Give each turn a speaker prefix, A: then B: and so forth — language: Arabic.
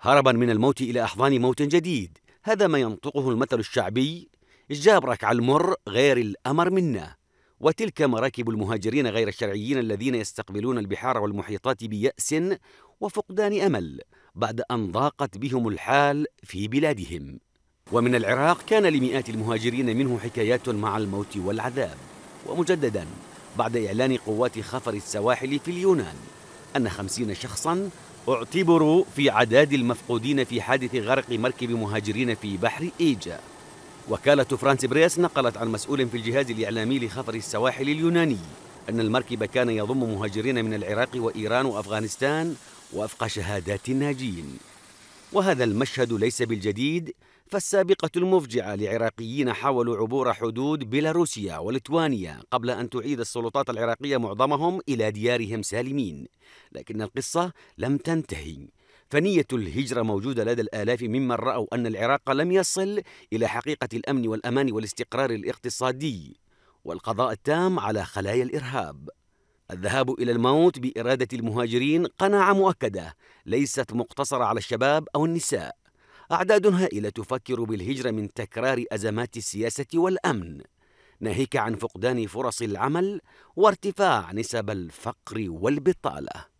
A: هربا من الموت إلى أحضان موت جديد هذا ما ينطقه المثل الشعبي جابرك على المر غير الأمر منا وتلك مراكب المهاجرين غير الشرعيين الذين يستقبلون البحار والمحيطات بيأس وفقدان أمل بعد أن ضاقت بهم الحال في بلادهم ومن العراق كان لمئات المهاجرين منه حكايات مع الموت والعذاب ومجددا بعد إعلان قوات خفر السواحل في اليونان أن خمسين شخصا اعتبروا في عداد المفقودين في حادث غرق مركب مهاجرين في بحر إيجا وكالة فرانس بريس نقلت عن مسؤول في الجهاز الإعلامي لخطر السواحل اليوناني أن المركب كان يضم مهاجرين من العراق وإيران وأفغانستان وفق شهادات الناجين وهذا المشهد ليس بالجديد فالسابقة المفجعة لعراقيين حاولوا عبور حدود بيلاروسيا ولتوانيا قبل أن تعيد السلطات العراقية معظمهم إلى ديارهم سالمين لكن القصة لم تنتهي فنية الهجرة موجودة لدى الآلاف ممن رأوا أن العراق لم يصل إلى حقيقة الأمن والأمان والاستقرار الاقتصادي والقضاء التام على خلايا الإرهاب الذهاب إلى الموت بإرادة المهاجرين قناعة مؤكدة ليست مقتصرة على الشباب أو النساء أعداد هائلة تفكر بالهجرة من تكرار أزمات السياسة والأمن ناهيك عن فقدان فرص العمل وارتفاع نسب الفقر والبطاله